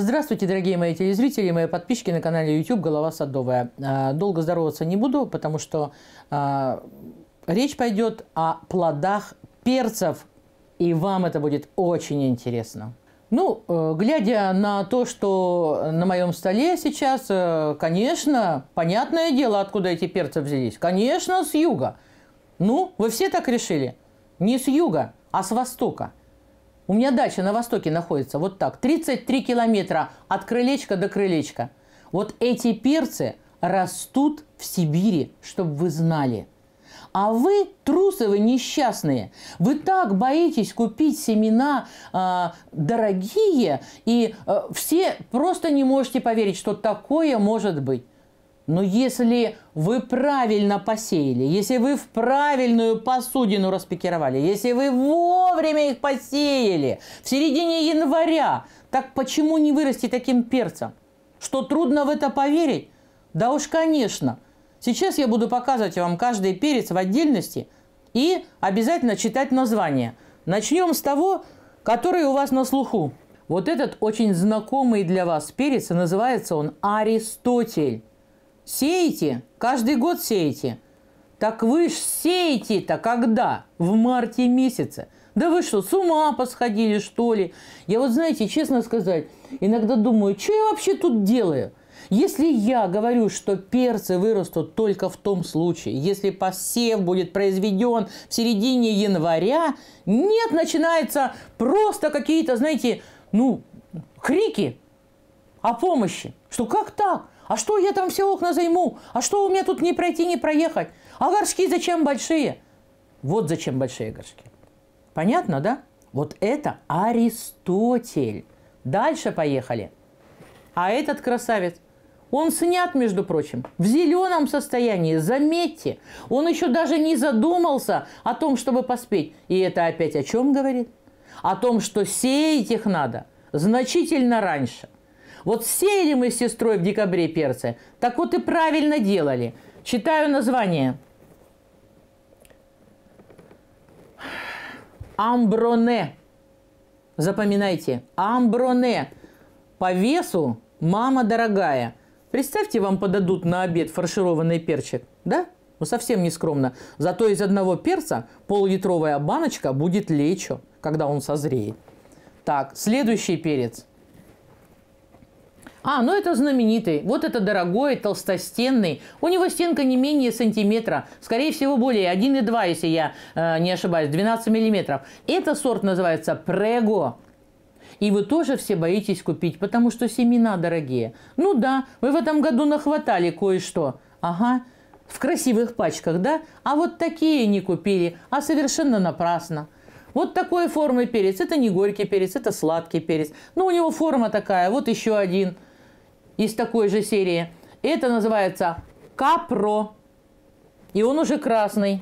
Здравствуйте, дорогие мои телезрители мои подписчики на канале YouTube «Голова садовая». А, долго здороваться не буду, потому что а, речь пойдет о плодах перцев, и вам это будет очень интересно. Ну, э, глядя на то, что на моем столе сейчас, э, конечно, понятное дело, откуда эти перцы взялись. Конечно, с юга. Ну, вы все так решили? Не с юга, а с востока. У меня дача на востоке находится, вот так, 33 километра от крылечка до крылечка. Вот эти перцы растут в Сибири, чтобы вы знали. А вы, трусы вы несчастные, вы так боитесь купить семена э, дорогие, и э, все просто не можете поверить, что такое может быть. Но если вы правильно посеяли, если вы в правильную посудину распикировали, если вы вовремя их посеяли, в середине января, так почему не вырасти таким перцем? Что трудно в это поверить? Да уж конечно. Сейчас я буду показывать вам каждый перец в отдельности и обязательно читать название. Начнем с того, который у вас на слуху. Вот этот очень знакомый для вас перец, называется он Аристотель. Сеете? Каждый год сеете. Так вы ж сеете-то когда? В марте месяце. Да вы что, с ума посходили, что ли? Я вот, знаете, честно сказать, иногда думаю, что я вообще тут делаю? Если я говорю, что перцы вырастут только в том случае, если посев будет произведен в середине января, нет, начинаются просто какие-то, знаете, ну, крики о помощи. Что как так? А что я там все окна займу? А что у меня тут не пройти, не проехать? А горшки зачем большие? Вот зачем большие горшки. Понятно, да? Вот это Аристотель. Дальше поехали. А этот красавец, он снят, между прочим, в зеленом состоянии, заметьте. Он еще даже не задумался о том, чтобы поспеть. И это опять о чем говорит? О том, что сеять их надо значительно раньше – вот сеяли мы с сестрой в декабре перцы. Так вот и правильно делали. Читаю название. Амброне. Запоминайте. Амброне. По весу мама дорогая. Представьте, вам подадут на обед фаршированный перчик. Да? Ну, совсем не скромно. Зато из одного перца пол-литровая баночка будет лечо, когда он созреет. Так, следующий перец – а, ну это знаменитый. Вот это дорогой, толстостенный. У него стенка не менее сантиметра. Скорее всего, более 1,2, если я э, не ошибаюсь, 12 миллиметров. Это сорт называется «Прего». И вы тоже все боитесь купить, потому что семена дорогие. Ну да, вы в этом году нахватали кое-что. Ага, в красивых пачках, да? А вот такие не купили, а совершенно напрасно. Вот такой формы перец. Это не горький перец, это сладкий перец. Ну у него форма такая. Вот еще один – из такой же серии. Это называется Капро. И он уже красный.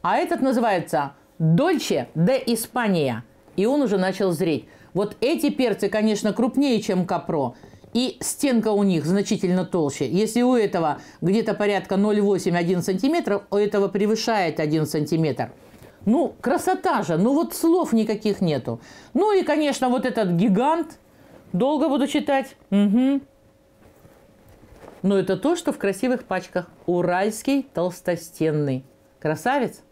А этот называется Дольче де Испания. И он уже начал зреть. Вот эти перцы, конечно, крупнее, чем Капро. И стенка у них значительно толще. Если у этого где-то порядка 0,8-1 сантиметр, у этого превышает 1 сантиметр. Ну, красота же, ну вот слов никаких нету. Ну и, конечно, вот этот гигант – Долго буду читать. Угу. Но это то, что в красивых пачках. Уральский толстостенный. Красавец.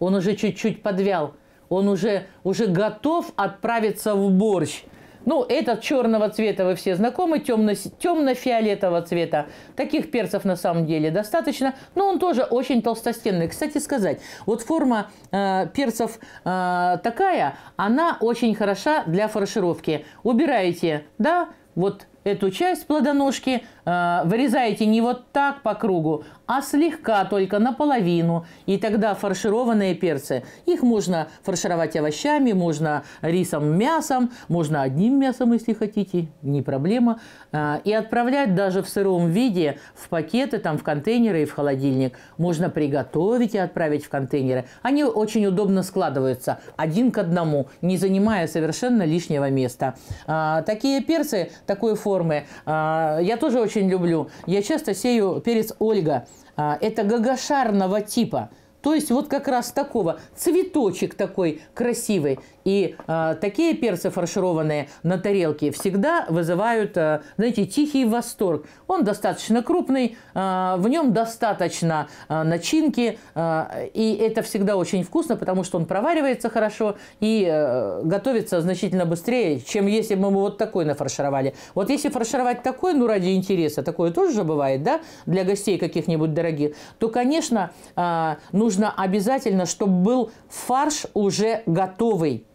Он уже чуть-чуть подвял. Он уже, уже готов отправиться в борщ. Ну, этот черного цвета вы все знакомы, темно, темно-фиолетового цвета. Таких перцев на самом деле достаточно, но он тоже очень толстостенный. Кстати сказать, вот форма э, перцев э, такая, она очень хороша для фаршировки. Убираете, да, вот эту часть плодоножки э, вырезаете не вот так по кругу, а слегка только наполовину. И тогда фаршированные перцы, их можно фаршировать овощами, можно рисом, мясом, можно одним мясом, если хотите, не проблема. Э, и отправлять даже в сыром виде в пакеты, там, в контейнеры и в холодильник. Можно приготовить и отправить в контейнеры. Они очень удобно складываются один к одному, не занимая совершенно лишнего места. Э, такие перцы, такой формы формы. А, я тоже очень люблю. Я часто сею перец Ольга. А, это гагашарного типа – то есть вот как раз такого, цветочек такой красивый. И э, такие перцы фаршированные на тарелке всегда вызывают, э, знаете, тихий восторг. Он достаточно крупный, э, в нем достаточно э, начинки, э, и это всегда очень вкусно, потому что он проваривается хорошо и э, готовится значительно быстрее, чем если бы мы вот такой нафаршировали. Вот если фаршировать такой, ну ради интереса, такое тоже бывает, да, для гостей каких-нибудь дорогих, то, конечно, э, нужно нужно обязательно, чтобы был фарш уже готовый.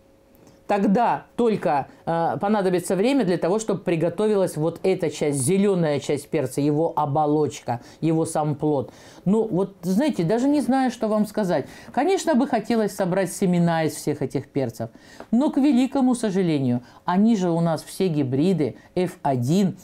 Тогда только э, понадобится время для того, чтобы приготовилась вот эта часть, зеленая часть перца, его оболочка, его сам плод. Ну, вот, знаете, даже не знаю, что вам сказать. Конечно, бы хотелось собрать семена из всех этих перцев. Но, к великому сожалению, они же у нас все гибриды F1,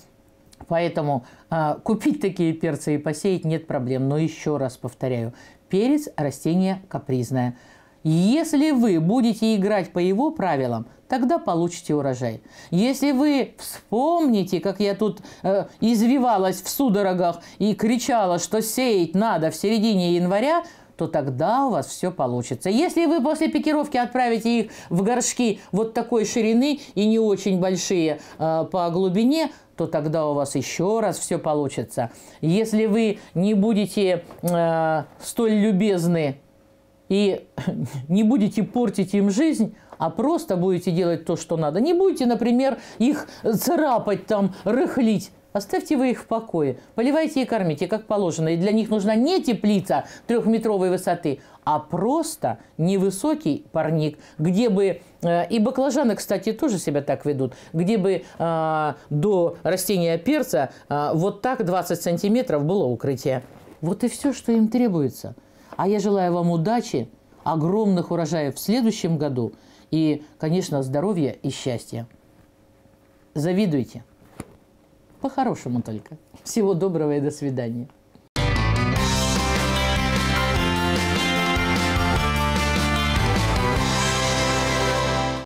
Поэтому э, купить такие перцы и посеять нет проблем. Но еще раз повторяю, перец – растение капризное. Если вы будете играть по его правилам, тогда получите урожай. Если вы вспомните, как я тут э, извивалась в судорогах и кричала, что сеять надо в середине января, то тогда у вас все получится. Если вы после пикировки отправите их в горшки вот такой ширины и не очень большие э, по глубине, то тогда у вас еще раз все получится. Если вы не будете э, столь любезны и не будете портить им жизнь, а просто будете делать то, что надо. Не будете, например, их царапать, там, рыхлить. Оставьте вы их в покое. Поливайте и кормите, как положено. И для них нужна не теплица трехметровой высоты, а просто невысокий парник, где бы... Э, и баклажаны, кстати, тоже себя так ведут. Где бы э, до растения перца э, вот так 20 сантиметров было укрытие. Вот и все, что им требуется. А я желаю вам удачи, огромных урожаев в следующем году и, конечно, здоровья и счастья. Завидуйте. По-хорошему только. Всего доброго и до свидания.